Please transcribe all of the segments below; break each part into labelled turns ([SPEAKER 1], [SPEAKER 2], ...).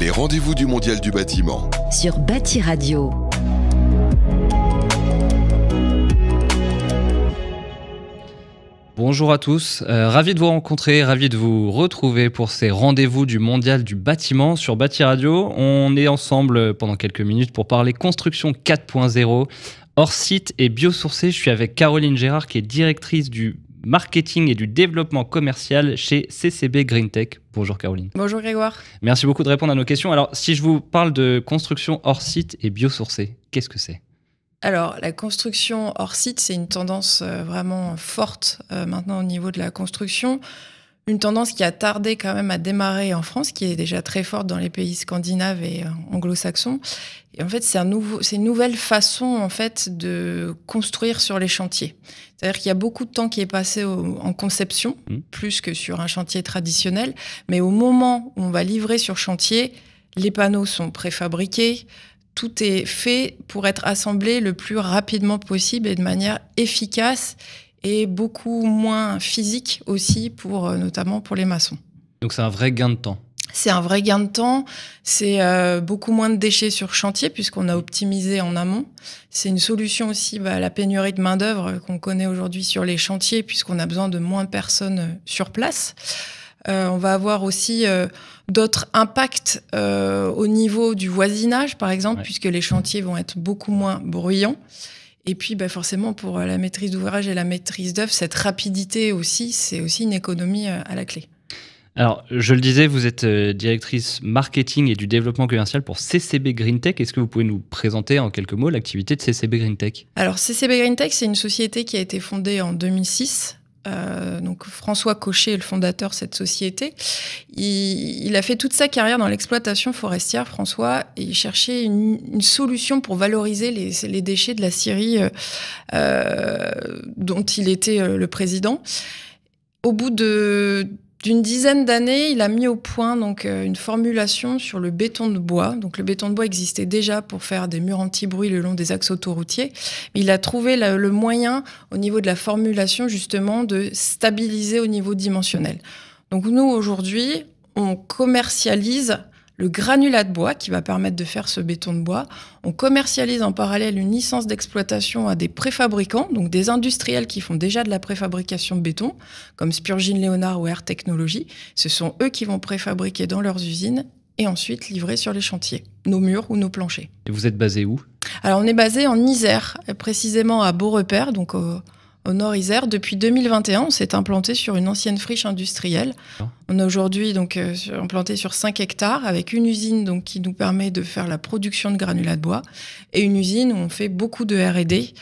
[SPEAKER 1] Les rendez-vous du Mondial du bâtiment.
[SPEAKER 2] Sur Bâti Radio.
[SPEAKER 1] Bonjour à tous, euh, ravi de vous rencontrer, ravi de vous retrouver pour ces rendez-vous du mondial du bâtiment sur Bâti Radio. On est ensemble pendant quelques minutes pour parler construction 4.0, hors site et biosourcé. Je suis avec Caroline Gérard qui est directrice du marketing et du développement commercial chez CCB GreenTech. Bonjour Caroline. Bonjour Grégoire. Merci beaucoup de répondre à nos questions. Alors, si je vous parle de construction hors site et biosourcée, qu'est-ce que c'est
[SPEAKER 2] alors, la construction hors site, c'est une tendance euh, vraiment forte euh, maintenant au niveau de la construction une tendance qui a tardé quand même à démarrer en France, qui est déjà très forte dans les pays scandinaves et euh, anglo-saxons. Et en fait, c'est une nouvelle façon en fait de construire sur les chantiers. C'est-à-dire qu'il y a beaucoup de temps qui est passé en conception, mmh. plus que sur un chantier traditionnel. Mais au moment où on va livrer sur chantier, les panneaux sont préfabriqués, tout est fait pour être assemblé le plus rapidement possible et de manière efficace et beaucoup moins physique aussi, pour, euh, notamment pour les maçons.
[SPEAKER 1] Donc c'est un vrai gain de temps
[SPEAKER 2] c'est un vrai gain de temps, c'est euh, beaucoup moins de déchets sur chantier puisqu'on a optimisé en amont. C'est une solution aussi à bah, la pénurie de main-d'œuvre qu'on connaît aujourd'hui sur les chantiers puisqu'on a besoin de moins de personnes euh, sur place. on va avoir aussi d'autres impacts au niveau du voisinage, par exemple, puisque les chantiers vont être beaucoup moins bruyants. Et puis, bah, forcément, pour euh, la maîtrise d'ouvrage et la maîtrise d'œuvre, cette rapidité aussi, c'est aussi une économie euh, à la clé.
[SPEAKER 1] Alors, je le disais, vous êtes euh, directrice marketing et du développement commercial pour CCB Greentech Est-ce que vous pouvez nous présenter en quelques mots l'activité de CCB Greentech
[SPEAKER 2] Alors, CCB greentech c'est une société qui a été fondée en 2006 euh, donc François Cochet, le fondateur de cette société, il, il a fait toute sa carrière dans l'exploitation forestière, François, et il cherchait une, solution pour valoriser les, les, déchets de la Syrie euh, euh dont il était euh, le président. Au bout de d'une dizaine d'années, il a mis au point donc euh, une formulation sur le béton de bois. Donc le béton de bois existait déjà pour faire des murs anti-bruit le long des axes autoroutiers. Il a trouvé le moyen au niveau de la formulation justement de stabiliser au niveau dimensionnel. Donc nous aujourd'hui, on commercialise le granulat de bois qui va permettre de faire ce béton de bois. On commercialise en parallèle une licence d'exploitation à des préfabricants, donc des industriels qui font déjà de la préfabrication de béton, comme Spurgeon, Léonard ou Air Technology. Ce sont eux qui vont préfabriquer dans leurs usines et ensuite livrer sur les chantiers, nos murs ou nos planchers.
[SPEAKER 1] Et vous êtes basé où
[SPEAKER 2] Alors on est basé en Isère, précisément à Beaurepaire, donc au au Nord-Isère. Depuis 2021, on s'est implanté sur une ancienne friche industrielle. On est aujourd'hui donc euh, implanté sur 5 hectares avec une usine donc qui nous permet de faire la production de granulats de bois et une usine où on fait beaucoup de R&D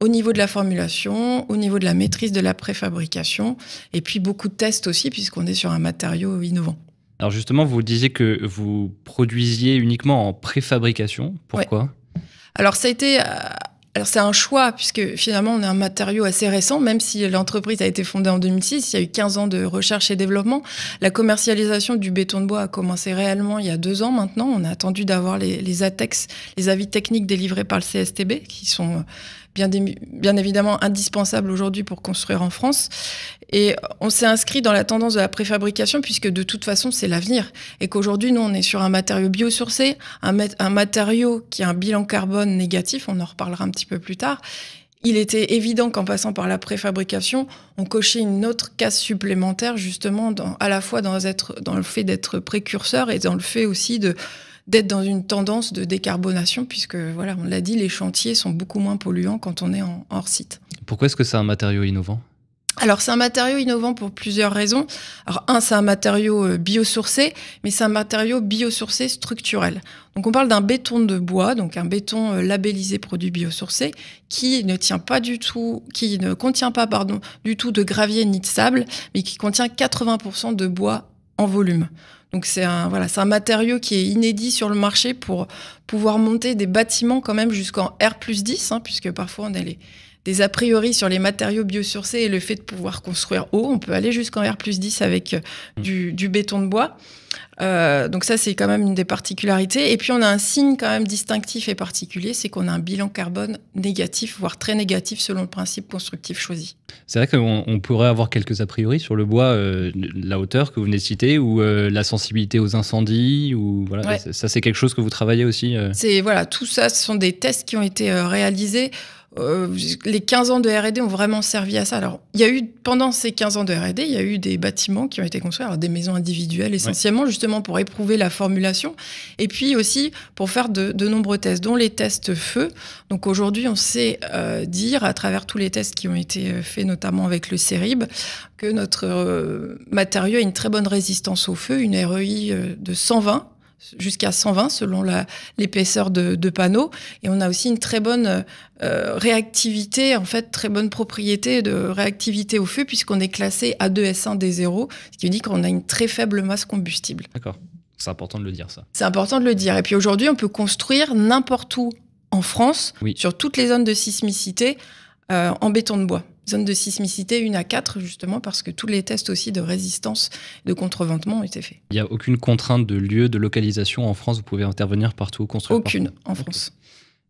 [SPEAKER 2] au niveau de la formulation, au niveau de la maîtrise de la préfabrication et puis beaucoup de tests aussi puisqu'on est sur un matériau innovant.
[SPEAKER 1] Alors justement, vous disiez que vous produisiez uniquement en préfabrication. Pourquoi
[SPEAKER 2] Alors ça a été euh, alors c'est un choix, puisque finalement on a un matériau assez récent, même si l'entreprise a été fondée en 2006, il y a eu 15 ans de recherche et développement. La commercialisation du béton de bois a commencé réellement il y a deux ans maintenant. On a attendu d'avoir les, les ATEX, les avis techniques délivrés par le CSTB, qui sont bien, évidemment indispensable aujourd'hui pour construire en France. Et on s'est inscrit dans la tendance de la préfabrication puisque de toute façon c'est l'avenir et qu'aujourd'hui nous on est sur un matériau biosourcé, un, un matériau qui a un bilan carbone négatif, on en reparlera un petit peu plus tard, il était évident qu'en passant par la préfabrication, on cochait une autre case supplémentaire, justement, dans, à la fois dans, être, dans le fait d'être précurseur et dans le fait aussi de d'être dans une tendance de décarbonation, puisque, voilà, on l'a dit, les chantiers sont beaucoup moins polluants quand on est en hors site.
[SPEAKER 1] Pourquoi est-ce que c'est un matériau innovant
[SPEAKER 2] alors c'est un matériau innovant pour plusieurs raisons. Alors un, c'est un matériau euh, biosourcé, mais c'est un matériau biosourcé structurel. Donc on parle d'un béton de bois, donc un béton euh, labellisé produit biosourcé, qui ne tient pas du tout, qui ne contient pas pardon du tout de gravier ni de sable, mais qui contient 80% de bois en volume. Donc c'est un, voilà, c'est un matériau qui est inédit sur le marché pour pouvoir monter des bâtiments quand même jusqu'en R plus 10, hein, puisque parfois on a des a priori sur les matériaux biosourcés et le fait de pouvoir construire haut. On peut aller jusqu'en R plus 10 avec euh, mmh. du béton de bois. Euh, donc ça, c'est quand même une des particularités. Et puis on a un signe quand même distinctif et particulier, c'est qu'on a un bilan carbone négatif, voire très négatif selon le principe constructif choisi.
[SPEAKER 1] C'est vrai qu'on pourrait avoir quelques a priori sur le bois, euh, la hauteur que vous venez de citer, ou euh, la sensibilité aux incendies, ou voilà, ça c'est quelque chose que vous travaillez aussi.
[SPEAKER 2] C'est voilà, tout ça, ce sont des tests qui ont été réalisés. Euh, les 15 ans de R&D ont vraiment servi à ça. Alors, il y a eu pendant ces 15 ans de R&D, il y a eu des bâtiments qui ont été construits, des maisons individuelles essentiellement, justement pour éprouver la formulation, et puis aussi pour faire de, nombreux tests, dont les tests feu. Donc aujourd'hui, on sait euh, dire à travers tous les tests qui ont été euh, faits, notamment avec le CERIB, que notre matériau a une très bonne résistance au feu, une REI de 120 jusqu'à 120 selon l'épaisseur de, de panneaux. Et on a aussi une très bonne euh, réactivité, en fait, très bonne propriété de réactivité au feu, puisqu'on est classé A2S1 D0, ce qui veut dire qu'on a une très faible masse combustible.
[SPEAKER 1] D'accord. C'est important de le dire, ça.
[SPEAKER 2] C'est important de le dire. Et puis aujourd'hui, on peut construire n'importe où en France, sur toutes les zones de sismicité, euh, en béton de bois. Zone de sismicité 1 à 4, justement, parce que tous les tests aussi de résistance, de contreventement ont été faits.
[SPEAKER 1] Il n'y a aucune contrainte de lieu, de localisation en France Vous pouvez intervenir partout, construire Aucune en France.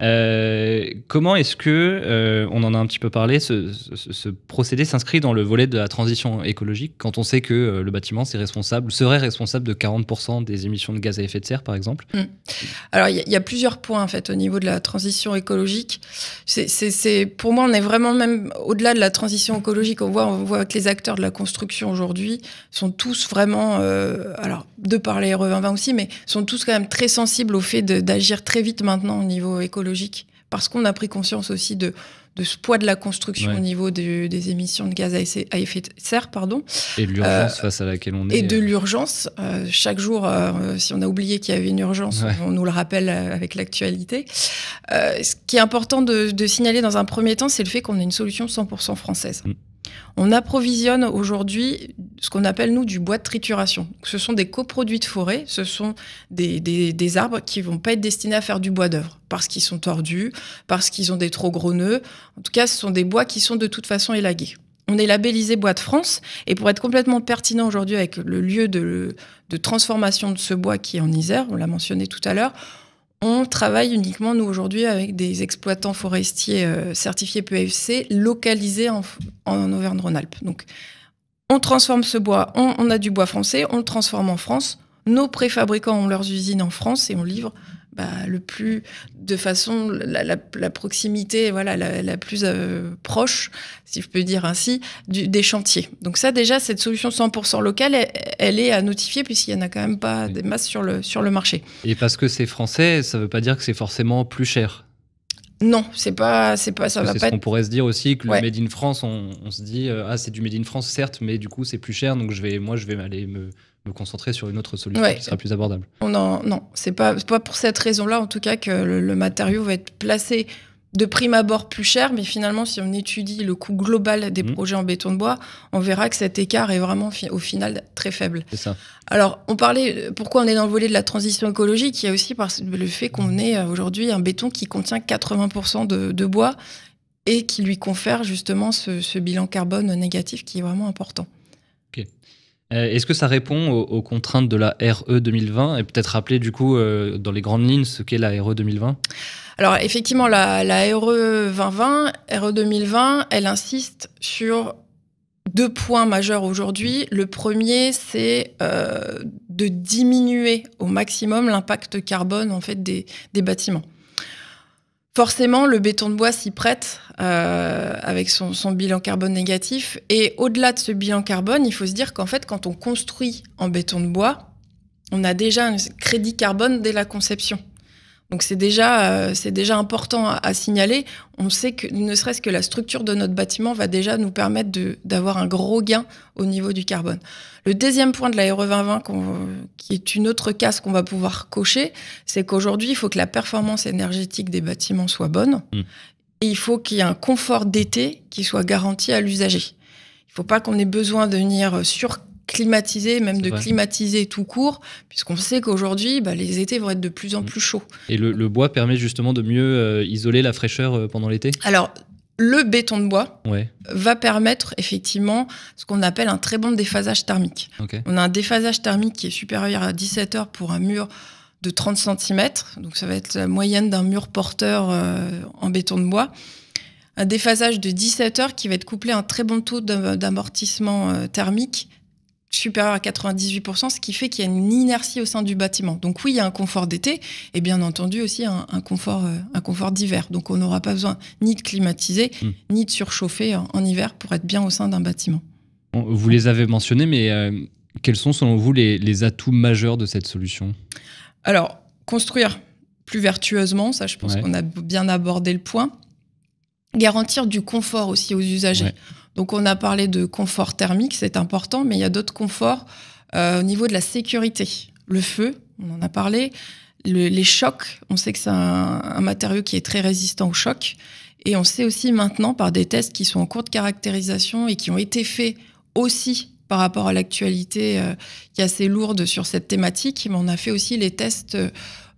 [SPEAKER 1] Euh, comment est-ce que, euh, on en a un petit peu parlé, ce, procédé s'inscrit dans le volet de la transition écologique quand on sait que euh, le bâtiment c'est responsable, serait responsable de 40% des émissions de gaz à effet de serre par exemple
[SPEAKER 2] mmh. Alors il y, a plusieurs points en fait au niveau de la transition écologique. C'est, pour moi on est vraiment même au-delà de la transition écologique. On voit, on voit que les acteurs de la construction aujourd'hui sont tous vraiment, alors de parler RE2020 aussi, mais sont tous quand même très sensibles au fait d'agir très vite maintenant au niveau écologique parce qu'on a pris conscience aussi de, ce poids de la construction au niveau des émissions de gaz à effet, de serre. Pardon. Et de l'urgence euh, face à laquelle on est. Et de euh. l'urgence. Euh, chaque jour, si on a oublié qu'il y avait une urgence, on nous le rappelle avec l'actualité. ce qui est important de, signaler dans un premier temps, c'est le fait qu'on a une solution 100% française. Mm. On approvisionne aujourd'hui ce qu'on appelle, nous, du bois de trituration. Ce sont des coproduits de forêt, ce sont des, arbres qui vont pas être destinés à faire du bois d'œuvre, parce qu'ils sont tordus, parce qu'ils ont des trop gros nœuds. En tout cas, ce sont des bois qui sont de toute façon élagués. On est labellisé Bois de France, et pour être complètement pertinent aujourd'hui avec le lieu de, de transformation de ce bois qui est en Isère, on l'a mentionné tout à l'heure, on travaille uniquement, nous, aujourd'hui, avec des exploitants forestiers euh, certifiés PFC e localisés en, Auvergne-Rhône-Alpes. Donc, on transforme ce bois, on, on, a du bois français, on le transforme en France. Nos préfabricants ont leurs usines en France et on livre bah, le plus de façon la, la, proximité voilà la, plus euh, proche si je peux dire ainsi des chantiers donc ça déjà cette solution 100% locale elle, est à notifier puisqu'il y en a quand même pas des masses sur le sur le marché
[SPEAKER 1] et parce que c'est français ça veut pas dire que c'est forcément plus cher
[SPEAKER 2] non, c'est pas, c'est pas, ça va pas. Ce qu'on pourrait se dire aussi que le Made
[SPEAKER 1] in France, on, se dit, euh, ah, c'est du Made in France, certes, mais du coup, c'est plus cher, donc je vais, moi, je vais aller me, concentrer sur une autre solution qui sera plus abordable.
[SPEAKER 2] Non, non, c'est pas, pas pour cette raison-là, en tout cas, que le, matériau va être placé de prime abord plus cher, mais finalement, si on étudie le coût global des mhm. projets en béton de bois, on verra que cet écart est vraiment au final très faible. Alors, on parlait, pourquoi on est dans le volet de la transition écologique Il y a aussi le fait qu'on mhm. ait euh, aujourd'hui un béton qui contient 80% de, bois et qui lui confère justement ce bilan carbone négatif qui est vraiment important.
[SPEAKER 1] Euh, est-ce que ça répond aux, contraintes de la RE 2020 et peut-être rappeler du coup euh, dans les grandes lignes ce qu'est la RE 2020
[SPEAKER 2] alors effectivement, la, RE 2020, RE 2020, elle insiste sur deux points majeurs aujourd'hui. Le premier, c'est euh, de diminuer au maximum l'impact carbone en fait des bâtiments. Forcément, le béton de bois s'y prête euh, avec son, son, bilan carbone négatif. Et au-delà de ce bilan carbone, il faut se dire qu'en fait, quand on construit en béton de bois, on a déjà un crédit carbone dès la conception. Donc c'est déjà, euh, déjà important à, signaler. On sait que ne serait-ce que la structure de notre bâtiment va déjà nous permettre d'avoir un gros gain au niveau du carbone. Le deuxième point de l'Aéro e 2020, qui est une autre case qu'on va pouvoir cocher, c'est qu'aujourd'hui, il faut que la performance énergétique des bâtiments soit bonne. Mmh. Et il faut qu'il y ait un confort d'été qui soit garanti à l'usager. Il ne faut pas qu'on ait besoin de venir sur climatiser même de climatiser tout court, puisqu'on sait qu'aujourd'hui, bah, les étés vont être de plus en plus chauds.
[SPEAKER 1] Et le, bois permet justement de mieux euh, isoler la fraîcheur euh, pendant l'été Alors,
[SPEAKER 2] le béton de bois va permettre effectivement ce qu'on appelle un très bon déphasage thermique. On a un déphasage thermique qui est supérieur à 17 heures pour un mur de 30 cm, donc ça va être la moyenne d'un mur porteur euh, en béton de bois. Un déphasage de 17 heures qui va être couplé à un très bon taux d'amortissement thermique supérieur à 98%, ce qui fait qu'il y a une inertie au sein du bâtiment. Donc oui, il y a un confort d'été et bien entendu aussi un, confort, euh, un confort d'hiver. Donc on n'aura pas besoin ni de climatiser, hmm. ni de surchauffer en, hiver pour être bien au sein d'un bâtiment.
[SPEAKER 1] Vous les avez mentionnés, mais euh, quels sont selon vous les, atouts majeurs de cette solution
[SPEAKER 2] Alors, construire plus vertueusement, ça je pense qu'on a bien abordé le point garantir du confort aussi aux usagers. Donc on a parlé de confort thermique, c'est important, mais il y a d'autres conforts euh, au niveau de la sécurité. Le feu, on en a parlé. les chocs, on sait que c'est un, matériau qui est très résistant aux chocs. Et on sait aussi maintenant par des tests qui sont en cours de caractérisation et qui ont été faits aussi par rapport à l'actualité euh, qui est assez lourde sur cette thématique, mais on a fait aussi les tests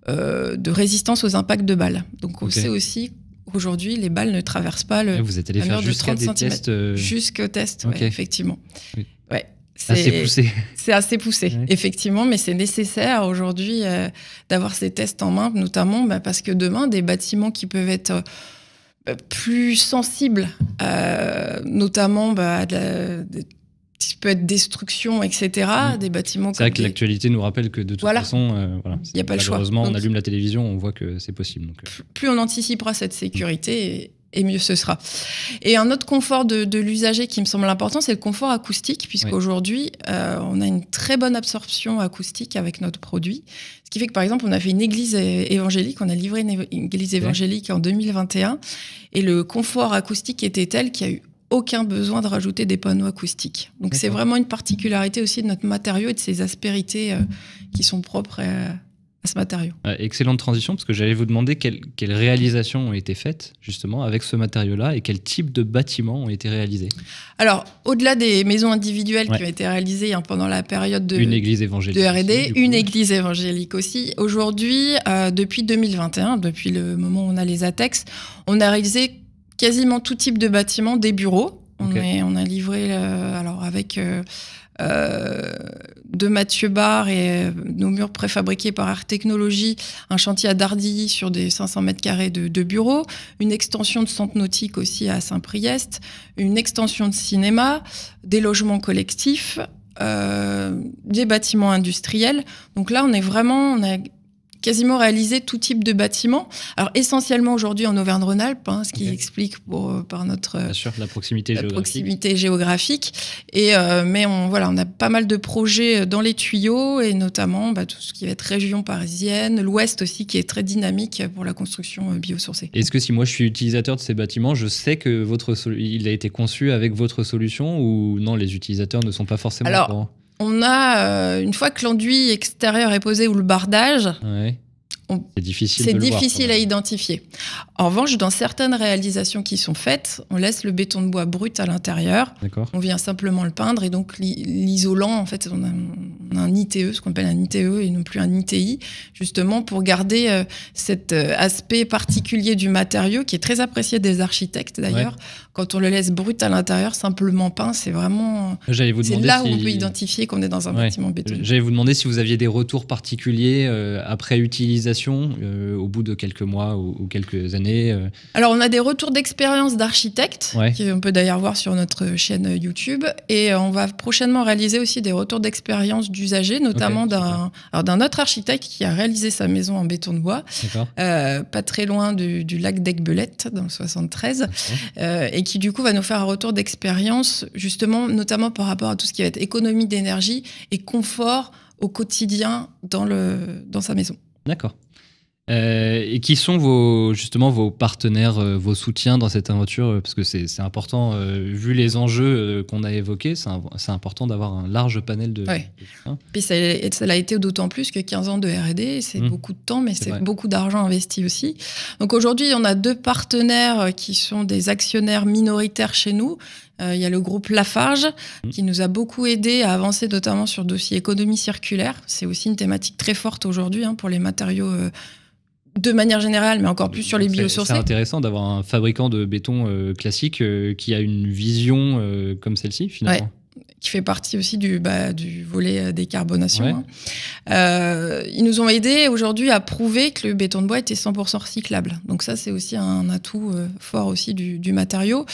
[SPEAKER 2] euh, de résistance aux impacts de balles. Donc on sait aussi Aujourd'hui, les balles ne traversent pas le. Vous êtes allé faire jusqu'à des tests. Euh, Jusqu'au test, effectivement. Ouais, c'est assez poussé. C'est assez poussé, effectivement, mais c'est nécessaire aujourd'hui euh, d'avoir ces tests en main, notamment bah, parce que demain, des bâtiments qui peuvent être euh, plus sensibles, notamment bah, qui peut être destruction, etc. Mm. Des bâtiments. C'est vrai que
[SPEAKER 1] l'actualité nous rappelle que de toute façon, euh, voilà, il n'y a pas le choix. Malheureusement, on allume la télévision, on voit que c'est possible. Donc, euh.
[SPEAKER 2] Plus on anticipera cette sécurité. Et, mieux ce sera. Et un autre confort de, l'usager qui me semble important, c'est le confort acoustique, puisqu'aujourd'hui, euh, on a une très bonne absorption acoustique avec notre produit. Ce qui fait que, par exemple, on a fait une église évangélique, on a livré une église évangélique en 2021, et le confort acoustique était tel qu'il y a eu aucun besoin de rajouter des panneaux acoustiques. Donc c'est vraiment une particularité aussi de notre matériau et de ses aspérités euh, qui sont propres euh, à, ce matériau.
[SPEAKER 1] Euh, excellente transition, parce que j'allais vous demander quelles, réalisations ont été faites justement avec ce matériau-là et quel type de bâtiments ont été réalisés.
[SPEAKER 2] Alors, au-delà des maisons individuelles qui ont été réalisées hein, pendant la période de, église RD, une église évangélique aussi, aujourd'hui, depuis 2021, depuis le moment où on a les ATEX, on a réalisé quasiment tout type de bâtiment, des bureaux. On, a livré, euh, alors avec euh, euh, de Mathieu Barre et nos murs préfabriqués par Art Technologie, un chantier à Dardilly sur des 500 mètres carrés de, bureaux, une extension de centre nautique aussi à Saint-Priest, une extension de cinéma, des logements collectifs, des bâtiments industriels. Donc là, on est vraiment, quasiment réalisé tout type de bâtiment. Alors essentiellement aujourd'hui en Auvergne-Rhône-Alpes, hein, ce qui explique euh, par notre la proximité géographique. Et euh, mais on voilà, on a pas mal de projets euh, dans les tuyaux et notamment bah, tout ce qui va être région parisienne, l'Ouest aussi qui est très dynamique pour la construction biosourcée.
[SPEAKER 1] Est-ce que si moi je suis utilisateur de ces bâtiments, je sais que votre il a été conçu avec votre solution ou non Les utilisateurs ne sont pas forcément
[SPEAKER 2] on a, euh, une fois que l'enduit extérieur est posé ou le bardage, c'est difficile, à identifier. En revanche, dans certaines réalisations qui sont faites, on laisse le béton de bois brut à l'intérieur. On vient simplement le peindre et donc l'isolant, en fait, on a, un ITE, ce qu'on appelle un ITE et non plus un ITI, justement pour garder euh, cet euh, aspect particulier du matériau qui est très apprécié des architectes d'ailleurs, quand on le laisse brut à l'intérieur, simplement peint, c'est vraiment. vous C'est là où on peut identifier qu'on est dans un bâtiment bâtiment béton. Euh,
[SPEAKER 1] j'allais vous demander si vous aviez des retours particuliers euh, après utilisation, euh, au bout de quelques mois ou, quelques années.
[SPEAKER 2] Alors, on a des retours d'expérience d'architectes, qu'on peut d'ailleurs voir sur notre chaîne YouTube. Et on va prochainement réaliser aussi des retours d'expérience d'usagers, notamment d'un autre architecte qui a réalisé sa maison en béton de bois, pas très loin du, lac d'Aigbelette, dans le 73 et qui du coup va nous faire un retour d'expérience, justement, notamment par rapport à tout ce qui va être économie d'énergie et confort au quotidien dans, le, dans sa maison.
[SPEAKER 1] D'accord. Euh, et qui sont vos, justement vos partenaires, euh, vos soutiens dans cette aventure euh, Parce que c'est important, vu les enjeux qu'on a évoqués, c'est important d'avoir un large panel de.
[SPEAKER 2] Oui, Puis ça l'a été d'autant plus que 15 ans de RD, c'est mmh. beaucoup de temps, mais c'est beaucoup d'argent investi aussi. Donc aujourd'hui, on a deux partenaires qui sont des actionnaires minoritaires chez nous. Il y a le groupe Lafarge mmh. qui nous a beaucoup aidé à avancer notamment sur le dossier économie circulaire. C'est aussi une thématique très forte aujourd'hui hein, pour les matériaux de manière générale, mais encore plus sur les biosourcés. C'est
[SPEAKER 1] intéressant d'avoir un fabricant de béton euh, classique euh, qui a une vision euh, comme celle-ci, finalement
[SPEAKER 2] qui fait partie aussi du, bah, du volet euh, décarbonation. Hein. Euh, ils nous ont aidés aujourd'hui à prouver que le béton de bois était 100% recyclable. Donc ça, c'est aussi un atout euh, fort aussi du, du matériau.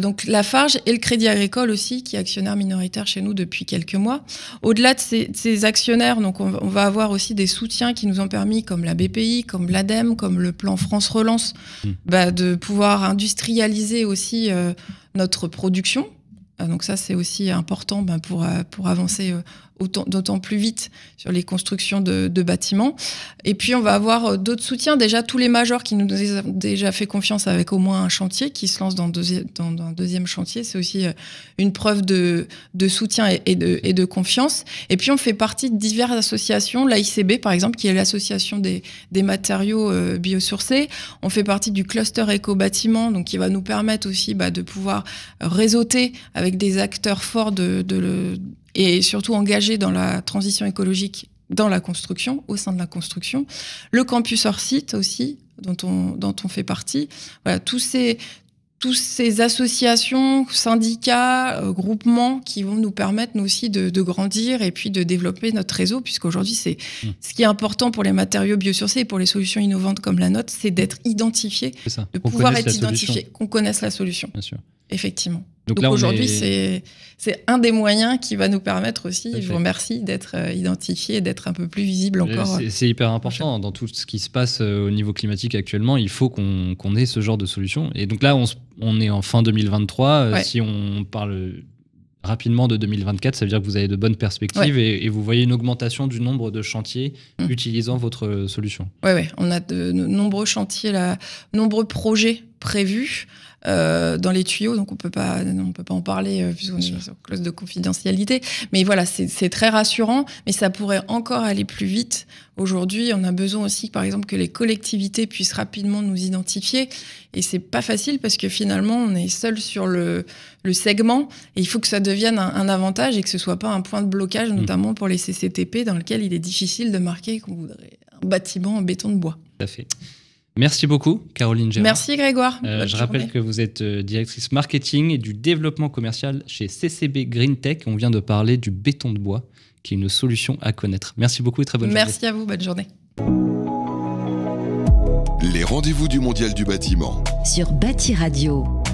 [SPEAKER 2] Donc donc Farge et le Crédit Agricole aussi, qui est actionnaire minoritaire chez nous depuis quelques mois. Au-delà de ces, actionnaires, donc on, va avoir aussi des soutiens qui nous ont permis, comme la BPI, comme l'ADEME, comme le plan France Relance, hmm. bah, de pouvoir industrialiser aussi notre production euh, donc ça, c'est aussi important ben, pour, euh, pour avancer euh, d'autant plus vite sur les constructions de, bâtiments. Et puis, on va avoir d'autres soutiens. Déjà, tous les majors qui nous ont déjà fait confiance avec au moins un chantier, qui se lance dans, dans, un deuxième chantier, c'est aussi une preuve de, de soutien et, et, de, confiance. Et puis, on fait partie de diverses associations, l'AICB par exemple, qui est l'association des, matériaux biosourcés. On fait partie du cluster éco-bâtiment, donc qui va nous permettre aussi bah, de pouvoir réseauter avec des acteurs forts de, et surtout engagés dans la transition écologique dans la construction, au sein de la construction. Le campus hors site aussi, dont on, dont on fait partie. Voilà, tous ces, tous ces associations, syndicats, euh, groupements qui vont nous permettre nous aussi de, grandir et puis de développer notre réseau, puisqu'aujourd'hui, c'est mmh. ce qui est important pour les matériaux biosourcés et pour les solutions innovantes comme la nôtre, c'est d'être identifié, de pouvoir être identifié, qu'on connaisse la solution. Bien sûr. Effectivement. Donc, aujourd'hui, c'est un des moyens qui va nous permettre aussi, je vous remercie, d'être euh, identifié, d'être un peu plus visible euh, encore.
[SPEAKER 1] C'est hyper important. Dans tout ce qui se passe euh, au niveau climatique actuellement, il faut qu'on ait ce genre de solution. Et donc là, on, est en fin 2023. Si on parle rapidement de 2024, ça veut dire que vous avez de bonnes perspectives et, vous voyez une augmentation du nombre de chantiers mmh. utilisant votre solution.
[SPEAKER 2] Oui, ouais. on a de, nombreux chantiers, là, nombreux projets prévu euh, dans les tuyaux, donc on peut pas, on peut pas en parler vu euh, puisqu'on est sur clause de confidentialité. Mais voilà, c'est très rassurant, mais ça pourrait encore aller plus vite. Aujourd'hui, on a besoin aussi, par exemple, que les collectivités puissent rapidement nous identifier, et c'est pas facile parce que finalement, on est seul sur le, segment, et il faut que ça devienne un, avantage et que ce soit pas un point de blocage, mm. notamment pour les CCTP, dans lequel il est difficile de marquer qu'on voudrait un bâtiment en béton de bois.
[SPEAKER 1] Tout fait. Merci beaucoup, Caroline Gérard. Merci, Grégoire. Euh, je rappelle que vous êtes euh, directrice marketing et du développement commercial chez CCB Green Tech. On vient de parler du béton de bois, qui est une solution à connaître. Merci beaucoup et très bonne journée. Merci à vous, bonne journée. Les rendez-vous du Mondial du bâtiment.
[SPEAKER 2] Sur Bâti Radio.